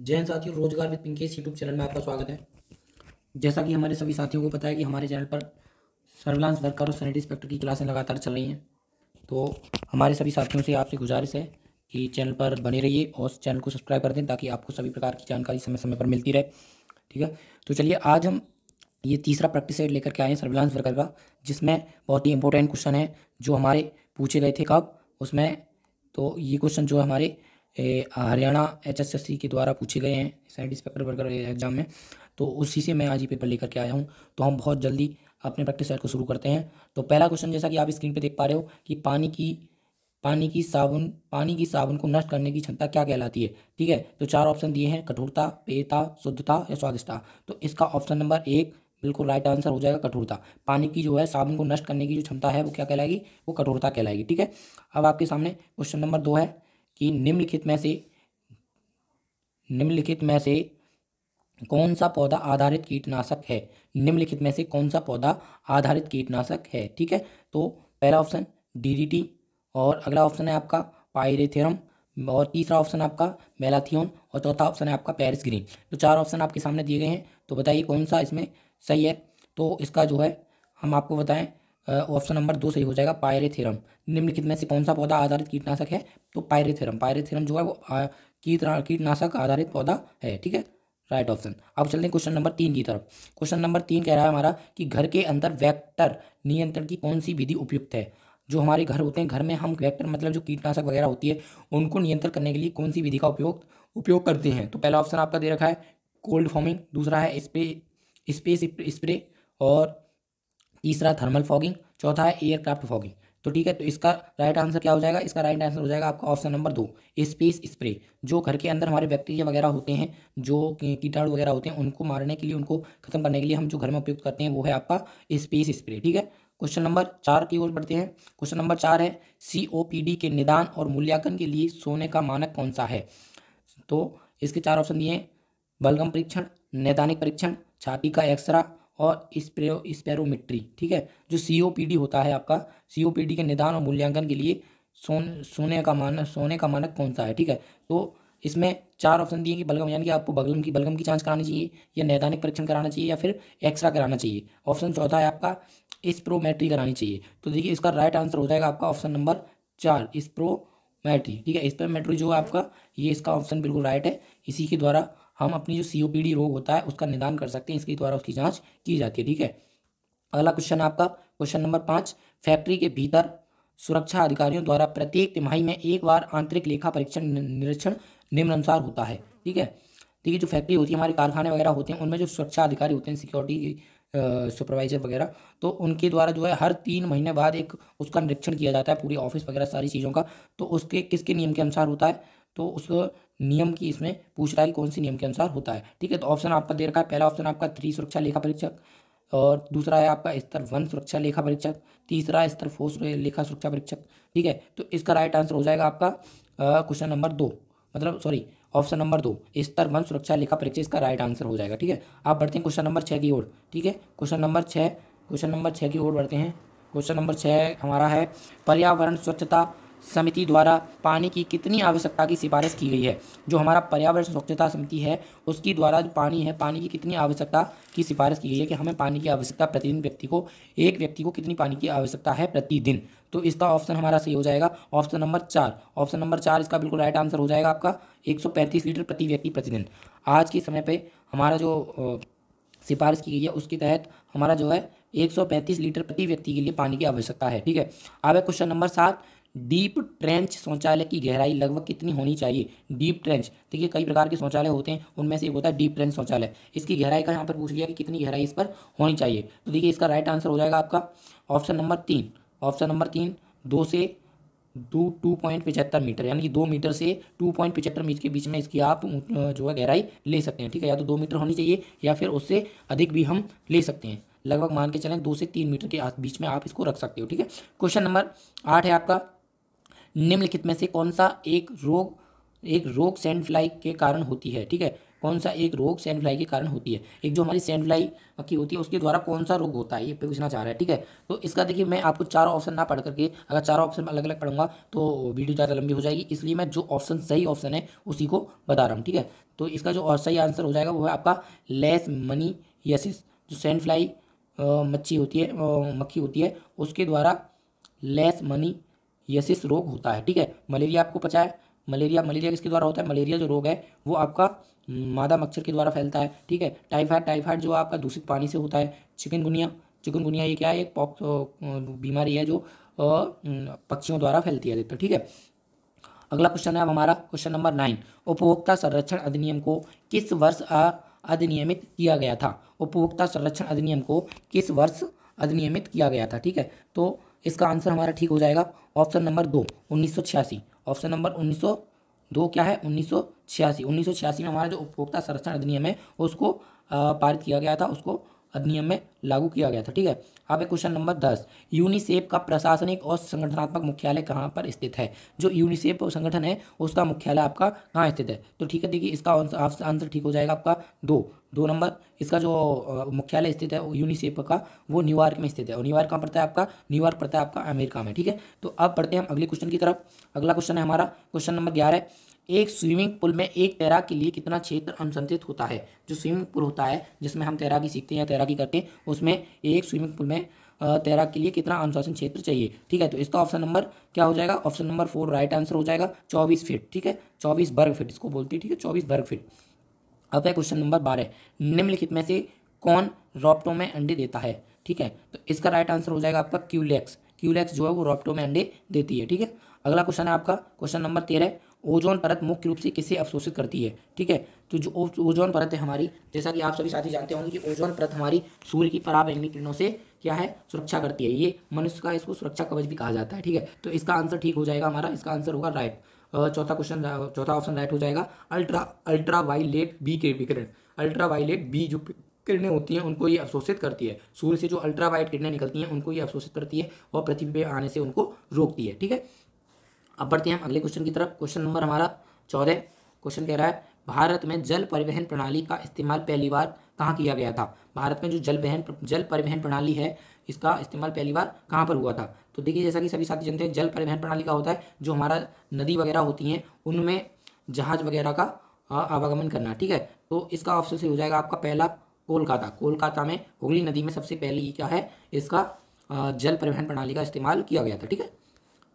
जैन साथियों रोजगार with Pinkesh YouTube channel में आपका स्वागत है जैसा कि हमारे सभी साथियों को पता है कि हमारे चैनल पर सर्विलांस वर्कर और सैनिटी इंस्पेक्टर की क्लासें लगातार चल रही हैं तो हमारे सभी साथियों से आपसे गुजारिश है कि चैनल पर बने रहिए और चैनल को सब्सक्राइब कर दें ताकि आपको सभी प्रकार की जानकारी समय समय पर मिलती रहे ठीक है तो चलिए आज हम ये तीसरा प्रैक्टिस सेट लेकर के आए हैं सर्विलांस वर्कर का जिसमें बहुत ही इंपॉर्टेंट क्वेश्चन है जो हमारे पूछे गए थे कब उसमें तो ये क्वेश्चन जो हमारे Haryana H S S C के द्वारा पूछे गए हैं साइड इंस्पेक्टर वर्कर एग्जाम में तो उसी से मैं आज ये पेपर लेकर के आया हूँ तो हम बहुत जल्दी अपने प्रैक्टिस सेट को शुरू करते हैं तो पहला क्वेश्चन जैसा कि आप स्क्रीन पर देख पा रहे हो कि पानी की पानी की साबुन पानी की साबुन को नष्ट करने की क्षमता क्या कहलाती है ठीक है तो चार ऑप्शन दिए हैं कठोरता पेयता शुद्धता या स्वादिष्टता तो इसका ऑप्शन नंबर एक बिल्कुल राइट आंसर हो जाएगा कठोरता पानी की जो है साबुन को नष्ट करने की जो क्षमता है वो क्या कहलाएगी वो कठोरता कहलाएगी ठीक है अब आपके सामने क्वेश्चन नंबर दो है कि निम्नलिखित में से निम्नलिखित में से कौन सा पौधा आधारित कीटनाशक है निम्नलिखित में से कौन सा पौधा आधारित कीटनाशक है ठीक है तो पहला ऑप्शन डीडीटी और अगला ऑप्शन है आपका पायरेथेरम और तीसरा ऑप्शन आपका मेलाथियोन और चौथा ऑप्शन है आपका पेरिस ग्रीन तो चार ऑप्शन आपके सामने दिए गए हैं तो बताइए कौन सा इसमें सही है तो इसका जो है हम आपको बताएं ऑप्शन नंबर दो सही हो जाएगा पायरेथेरम निम्नलिखित में से कौन सा पौधा आधारित कीटनाशक है तो पायरेथेरम पायरेथेरम जो है वो कीटनाशक आधारित पौधा है ठीक है राइट ऑप्शन अब चलते हैं क्वेश्चन नंबर तीन की तरफ क्वेश्चन नंबर तीन कह रहा है हमारा कि घर के अंदर वैक्टर नियंत्रण की कौन सी विधि उपयुक्त है जो हमारे घर होते हैं घर में हम वैक्टर मतलब जो कीटनाशक वगैरह होती है उनको नियंत्रण करने के लिए कौन सी विधि का उपयोग उपयोग करते हैं तो पहला ऑप्शन आपका दे रखा है कोल्ड फॉर्मिंग दूसरा है स्प्रे स्पेस स्प्रे और तीसरा थर्मल फॉगिंग चौथा है एयरक्राफ्ट फॉगिंग तो ठीक है तो इसका राइट आंसर क्या हो जाएगा इसका राइट आंसर हो जाएगा आपका ऑप्शन नंबर दो स्पेस स्प्रे जो घर के अंदर हमारे बैक्टीरिया वगैरह होते हैं जो कीटाणु वगैरह होते हैं उनको मारने के लिए उनको खत्म करने के लिए हम जो घर में उपयोग करते हैं वो है आपका स्पेस स्प्रे ठीक है क्वेश्चन नंबर चार की ओर बढ़ते हैं क्वेश्चन नंबर चार है सी के निदान और मूल्यांकन के लिए सोने का मानक कौन सा है तो इसके चार ऑप्शन दिए हैं बलगम परीक्षण नैदानिक परीक्षण छाती का एक्सरा और स्प्रेो स्पेरोमेट्री ठीक है जो सीओपीडी होता है आपका सीओपीडी के निदान और मूल्यांकन के लिए सोन सोने का मानक सोने का मानक कौन सा है ठीक है तो इसमें चार ऑप्शन दिए कि बलगम यानी कि आपको बलगम की बलगम की जांच करानी चाहिए या नैदानिक परीक्षण कराना चाहिए या फिर एक्सरा कराना चाहिए ऑप्शन चौथा है आपका स्प्रोमेट्री करानी चाहिए तो देखिए इसका राइट आंसर हो जाएगा आपका ऑप्शन नंबर चार स्प्रोमेट्री ठीक है स्प्रोमेट्री जो है आपका ये इसका ऑप्शन बिल्कुल राइट है इसी के द्वारा हम अपनी जो सीओपीडी रोग होता है उसका निदान कर सकते हैं इसके द्वारा उसकी जाँच की जाती है ठीक है अगला क्वेश्चन आपका क्वेश्चन नंबर पाँच फैक्ट्री के भीतर सुरक्षा अधिकारियों द्वारा प्रत्येक तिमाही में एक बार आंतरिक लेखा परीक्षण निरीक्षण निम्नानुसार होता है ठीक है ठीक है जो फैक्ट्री होती है हमारे कारखाने वगैरह होते हैं उनमें जो सुरक्षा अधिकारी होते हैं सिक्योरिटी सुपरवाइजर वगैरह तो उनके द्वारा जो है हर तीन महीने बाद एक उसका निरीक्षण किया जाता है पूरी ऑफिस वगैरह सारी चीज़ों का तो उसके किसके नियम के अनुसार होता है तो उस नियम की इसमें पूछ रहा है कि कौन सी नियम के अनुसार होता है ठीक है तो ऑप्शन आपका दे रखा है पहला ऑप्शन आपका थ्री सुरक्षा लेखा परीक्षक और दूसरा है आपका स्तर वन सुरक्षा लेखा परीक्षक तीसरा स्तर फोर लेखा सुरक्षा परीक्षक ठीक है तो इसका राइट आंसर हो जाएगा आपका क्वेश्चन नंबर दो मतलब सॉरी ऑप्शन नंबर दो स्तर वन सुरक्षा लेखा परीक्षा इसका राइट आंसर हो जाएगा ठीक है आप बढ़ते हैं क्वेश्चन नंबर छः की ओर ठीक है क्वेश्चन नंबर छः क्वेश्चन नंबर छः की ओर बढ़ते हैं क्वेश्चन नंबर छः हमारा है पर्यावरण स्वच्छता समिति द्वारा पानी की कितनी आवश्यकता की सिफारिश की गई है जो हमारा पर्यावरण स्वच्छता समिति है उसकी द्वारा जो पानी है पानी की कितनी आवश्यकता की सिफारिश की गई है कि हमें पानी की आवश्यकता प्रतिदिन व्यक्ति को एक व्यक्ति को कितनी पानी की आवश्यकता है प्रतिदिन तो इसका ऑप्शन हमारा सही हो जाएगा ऑप्शन नंबर चार ऑप्शन नंबर चार इसका बिल्कुल राइट आंसर हो जाएगा आपका एक लीटर प्रति व्यक्ति प्रतिदिन आज के समय पर हमारा जो सिफारिश की गई है उसके तहत हमारा जो है 135 लीटर प्रति व्यक्ति के लिए पानी की आवश्यकता है ठीक है अब है क्वेश्चन नंबर सात डीप ट्रेंच शौचालय की गहराई लगभग कितनी होनी चाहिए डीप ट्रेंच देखिए कई प्रकार के शौचालय होते हैं उनमें से एक होता है डीप ट्रेंच शौचालय इसकी गहराई का यहाँ पर पूछ लिया कि कितनी गहराई इस पर होनी चाहिए तो देखिए इसका राइट आंसर हो जाएगा आपका ऑप्शन नंबर तीन ऑप्शन नंबर तीन दो से दो टू पॉइंट पिचहत्तर मीटर यानी कि दो मीटर से टू पॉइंट पिचहत्तर मीटर के बीच में इसकी आप जो है गहराई ले सकते हैं ठीक है या तो दो मीटर होनी चाहिए या फिर उससे अधिक भी हम ले सकते हैं लगभग मान के चलें दो से तीन मीटर के बीच में आप इसको रख सकते हो ठीक है क्वेश्चन नंबर आठ है आपका निम्नलिखित में से कौन सा एक रोग एक रोग सैंड फ्लाई के कारण होती है ठीक है कौन सा एक रोग सैंड फ्लाई के कारण होती है एक जो हमारी सैंड फ्लाई की होती है उसके द्वारा कौन सा रोग होता है ये पूछना चाह रहा है ठीक है तो इसका देखिए मैं आपको चारों ऑप्शन ना पढ़ करके अगर चारों ऑप्शन अलग अलग पढ़ूंगा तो वीडियो ज़्यादा लंबी हो जाएगी इसलिए मैं जो ऑप्शन सही ऑप्शन है उसी को बता रहा हूँ ठीक है तो इसका जो सही आंसर हो जाएगा वो है आपका लेस मनी यसिस जो सैंड फ्लाई मच्छी होती है मक्खी होती है उसके द्वारा लेस मनी यसिस रोग होता है ठीक है मलेरिया आपको पता है मलेरिया मलेरिया किसके द्वारा होता है मलेरिया जो रोग है वो आपका मादा मच्छर के द्वारा फैलता है ठीक है टाइफाइड टाइफाइड जो आपका दूषित पानी से होता है चिकनगुनिया चिकनगुनिया ये क्या है एक पॉप बीमारी है जो पक्षियों द्वारा फैलती है अधिकतर ठीक है अगला क्वेश्चन है अब हमारा क्वेश्चन नंबर नाइन उपभोक्ता संरक्षण अधिनियम को किस वर्ष अधिनियमित किया गया था उपभोक्ता संरक्षण अधिनियम को किस वर्ष अधिनियमित किया गया था ठीक है तो इसका आंसर हमारा ठीक हो जाएगा ऑप्शन नंबर दो उन्नीस ऑप्शन नंबर उन्नीस दो क्या है उन्नीस सौ छियासी में हमारा जो उपभोक्ता संरक्षण अधिनियम है उसको पारित किया गया था उसको अधिनियम में लागू किया गया था ठीक है आप क्वेश्चन नंबर दस यूनिसेफ का प्रशासनिक और संगठनात्मक मुख्यालय कहाँ पर स्थित है जो यूनिसेफ संगठन है उसका मुख्यालय आपका कहाँ स्थित है तो ठीक है देखिए इसका आंसर ठीक हो जाएगा आपका दो दो नंबर इसका जो मुख्यालय स्थित है यूनिसेफ का वो न्यूयॉर्क में स्थित है और न्यूयॉर्क कहाँ पड़ता है आपका न्यूयॉर्क पड़ता है आपका अमेरिका में ठीक है तो अब पढ़ते हैं हम अगले क्वेश्चन की तरफ अगला क्वेश्चन है हमारा क्वेश्चन नंबर ग्यारह एक स्विमिंग पूल में एक तैराक के लिए कितना क्षेत्र अनुसंचित होता है जो स्विमिंग पूल होता है जिसमें हम तैराकी सीखते हैं या तैराकी करते हैं उसमें एक स्विमिंग पूल में तैराक के लिए कितना अनुशासन क्षेत्र चाहिए ठीक है तो इसका ऑप्शन नंबर क्या हो जाएगा option number four right answer हो जाएगा चौबीस फीट ठीक है चौबीस वर्ग फीट इसको बोलती है ठीक है चौबीस वर्ग फीट अब है क्वेश्चन नंबर बारह निम्नलिखित में से कौन रॉप्टो में अंडे देता है ठीक है तो इसका राइट आंसर हो जाएगा आपका क्यूलेक्स क्यूलेक्स जो है वो रॉप्टो में अंडे देती है ठीक है अगला क्वेश्चन है आपका क्वेश्चन नंबर तेरह ओजोन परत मुख्य रूप से किसे अवशोषित करती है ठीक है तो जो ओजोन परत है हमारी जैसा कि आप सभी साथी जानते होंगे कि ओजोन परत हमारी सूर्य की पराबैंगनी किरणों से क्या है सुरक्षा करती है ये मनुष्य का इसको सुरक्षा कवच भी कहा जाता है ठीक है तो इसका आंसर ठीक हो जाएगा हमारा इसका आंसर होगा राइट चौथा क्वेश्चन चौथा ऑप्शन राइट हो जाएगा अल्ट्रा अल्ट्रा वाइलेट बी के विकिरण अल्ट्रा वाइलेट बी जो किरणें होती हैं उनको ये अवशोषित करती है सूर्य से जो अल्ट्रा वाइट किरणें निकलती हैं उनको ये अवशोषित करती है और पृथ्वी पे आने से उनको रोकती है ठीक है अब बढ़ते हैं हम अगले क्वेश्चन की तरफ क्वेश्चन नंबर हमारा चौदह क्वेश्चन कह रहा है भारत में जल परिवहन प्रणाली का इस्तेमाल पहली बार कहाँ किया गया था भारत में जो जल वहन जल परिवहन प्रणाली है इसका इस्तेमाल पहली बार कहाँ पर हुआ था तो देखिए जैसा कि सभी साथी जानते हैं जल परिवहन प्रणाली का होता है जो हमारा नदी वगैरह होती हैं उनमें जहाज वगैरह का आवागमन करना ठीक है तो इसका ऑप्शन से हो जाएगा आपका पहला कोलकाता कोलकाता में हुगली नदी में सबसे पहली क्या है इसका जल परिवहन प्रणाली का इस्तेमाल किया गया था ठीक है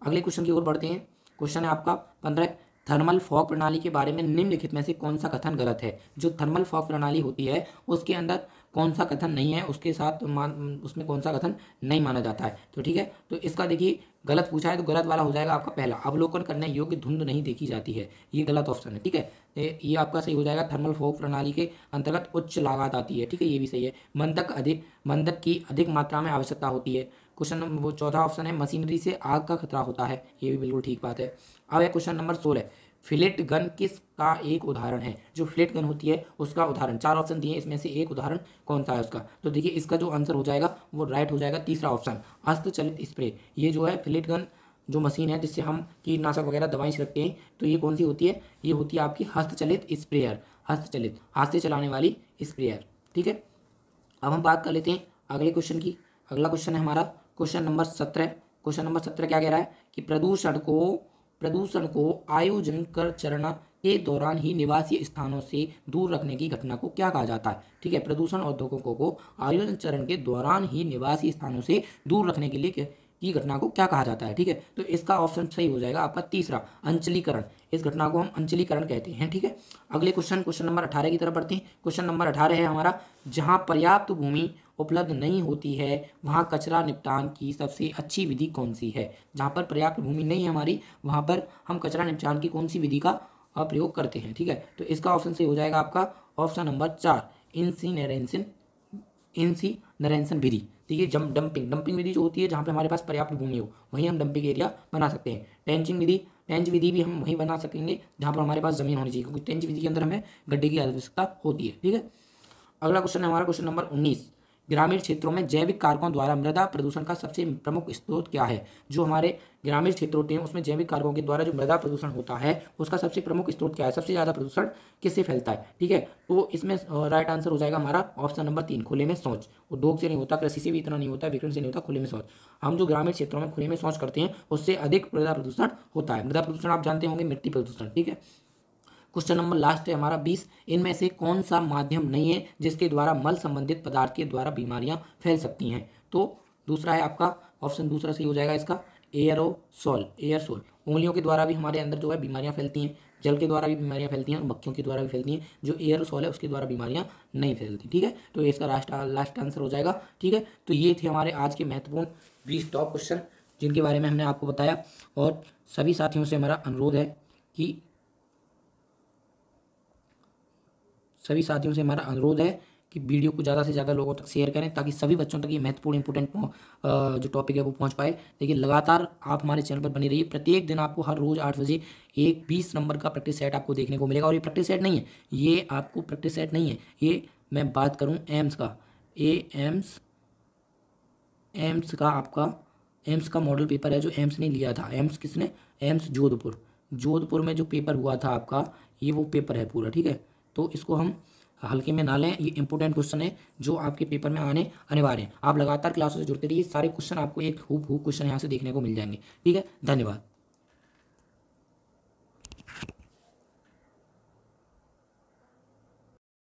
अगले क्वेश्चन की ओर बढ़ते हैं क्वेश्चन है आपका पंद्रह थर्मल फॉग प्रणाली के बारे में निम्नलिखित में से कौन सा कथन गलत है जो थर्मल फॉग प्रणाली होती है उसके अंदर कौन सा कथन नहीं है उसके साथ मान उसमें कौन सा कथन नहीं माना जाता है तो ठीक है तो इसका देखिए गलत पूछा है तो गलत वाला हो जाएगा आपका पहला अवलोकन करने योग्य धुंध नहीं देखी जाती है ये गलत ऑप्शन है ठीक है ये आपका सही हो जाएगा थर्मल फोक प्रणाली के अंतर्गत उच्च लागत आती है ठीक है ये भी सही है मंदक अधिक मंदक की अधिक मात्रा में आवश्यकता होती है क्वेश्चन नंबर चौथा ऑप्शन है मशीनरी से आग का खतरा होता है ये भी बिल्कुल ठीक बात है अब है क्वेश्चन नंबर सोलह फिलेट गन किस का एक उदाहरण है जो फिलेट गन होती है उसका उदाहरण चार ऑप्शन दिए इसमें से एक उदाहरण कौन सा है उसका तो देखिए इसका जो आंसर हो जाएगा वो राइट हो जाएगा तीसरा ऑप्शन हस्तचलित स्प्रे ये जो है फिलेट गन जो मशीन है जिससे हम कीटनाशक वगैरह दवाई छिड़कते हैं तो ये कौन सी होती है ये होती है आपकी हस्तचलित स्प्रेयर हस्तचलित हाथ से चलाने वाली स्प्रेयर ठीक है अब हम बात कर लेते हैं अगले क्वेश्चन की अगला क्वेश्चन है हमारा क्वेश्चन नंबर सत्रह क्वेश्चन नंबर सत्रह क्या कह रहा है कि प्रदूषण को प्रदूषण को आयोजन कर चरण के दौरान ही निवासी स्थानों से दूर रखने की घटना को क्या कहा जाता है ठीक है प्रदूषण औद्योगिकों को आयोजन चरण के दौरान ही निवासी स्थानों से दूर रखने के लिए की घटना को क्या कहा जाता है ठीक है तो इसका ऑप्शन सही हो जाएगा आपका तीसरा अंचलीकरण इस घटना को हम अंचलीकरण कहते हैं ठीक है अगले क्वेश्चन क्वेश्चन नंबर अठारह की तरफ बढ़ते हैं क्वेश्चन नंबर अठारह है हमारा जहाँ पर्याप्त भूमि उपलब्ध नहीं होती है वहाँ कचरा निपटान की सबसे अच्छी विधि कौन सी है जहाँ पर पर्याप्त भूमि नहीं है हमारी वहाँ पर हम कचरा निपटान की कौन सी विधि का प्रयोग करते हैं ठीक है तो इसका ऑप्शन से हो जाएगा आपका ऑप्शन नंबर चार इनसी नरेंसन विधि ठीक है जम डंपिंग डंपिंग विधि जो होती है जहाँ पर हमारे पास पर्याप्त भूमि हो वहीं हम डंपिंग एरिया बना सकते हैं टेंचिंग विधि टेंच विधि भी हम वहीं बना सकेंगे जहाँ पर हमारे पास जमीन होनी चाहिए क्योंकि टेंच विधि के अंदर हमें गड्ढे की आवश्यकता होती है ठीक है अगला क्वेश्चन है हमारा क्वेश्चन नंबर उन्नीस ग्रामीण क्षेत्रों में जैविक कारकों द्वारा मृदा प्रदूषण का सबसे प्रमुख स्रोत क्या है जो हमारे ग्रामीण क्षेत्र होते हैं उसमें जैविक कारकों के द्वारा जो मृदा प्रदूषण होता है उसका सबसे प्रमुख स्रोत क्या है सबसे ज़्यादा प्रदूषण किससे फैलता है ठीक है तो इसमें राइट आंसर हो जाएगा हमारा ऑप्शन नंबर तीन खुले में सोच उद्योग से नहीं होता कृषि से भी इतना नहीं होता विकरण से नहीं होता खुले में सोच हम जो ग्रामीण क्षेत्रों में खुले में सोच करते हैं उससे अधिक मृदा प्रदूषण होता है मृदा प्रदूषण आप जानते होंगे मिट्टी प्रदूषण ठीक है क्वेश्चन नंबर लास्ट है हमारा बीस इनमें से कौन सा माध्यम नहीं है जिसके द्वारा मल संबंधित पदार्थ के द्वारा बीमारियां फैल सकती हैं तो दूसरा है आपका ऑप्शन दूसरा सही हो जाएगा इसका एयर सोल उंगलियों के द्वारा भी हमारे अंदर जो है बीमारियां फैलती हैं जल के द्वारा भी बीमारियां फैलती हैं और मक्खियों के द्वारा भी फैलती हैं जो एयरोसोल है उसके द्वारा बीमारियां नहीं फैलती ठीक है तो इसका लास्ट लास्ट आंसर हो जाएगा ठीक है तो ये थे हमारे आज के महत्वपूर्ण बीस टॉप क्वेश्चन जिनके बारे में हमने आपको बताया और सभी साथियों से हमारा अनुरोध है कि सभी साथियों से हमारा अनुरोध है कि वीडियो को ज़्यादा से ज़्यादा लोगों तक शेयर करें ताकि सभी बच्चों तक ये महत्वपूर्ण इंपॉर्टेंट जो टॉपिक है वो पहुंच पाए देखिए लगातार आप हमारे चैनल पर बनी रहिए प्रत्येक दिन आपको हर रोज़ आठ बजे एक बीस नंबर का प्रैक्टिस सेट आपको देखने को मिलेगा और ये प्रैक्टिस सेट नहीं है ये आपको प्रैक्टिस सेट नहीं है ये मैं बात करूँ एम्स का ए एम्स एम्स का आपका एम्स का मॉडल पेपर है जो एम्स ने लिया था एम्स किसने एम्स जोधपुर जोधपुर में जो पेपर हुआ था आपका ये वो पेपर है पूरा ठीक है तो इसको हम हल्के में ना लें ये इंपॉर्टेंट क्वेश्चन है जो आपके पेपर में आने अनिवार्य है आप लगातार क्लासों से जुड़ते रहिए सारे क्वेश्चन आपको एक हुप हुप क्वेश्चन यहाँ से देखने को मिल जाएंगे ठीक है धन्यवाद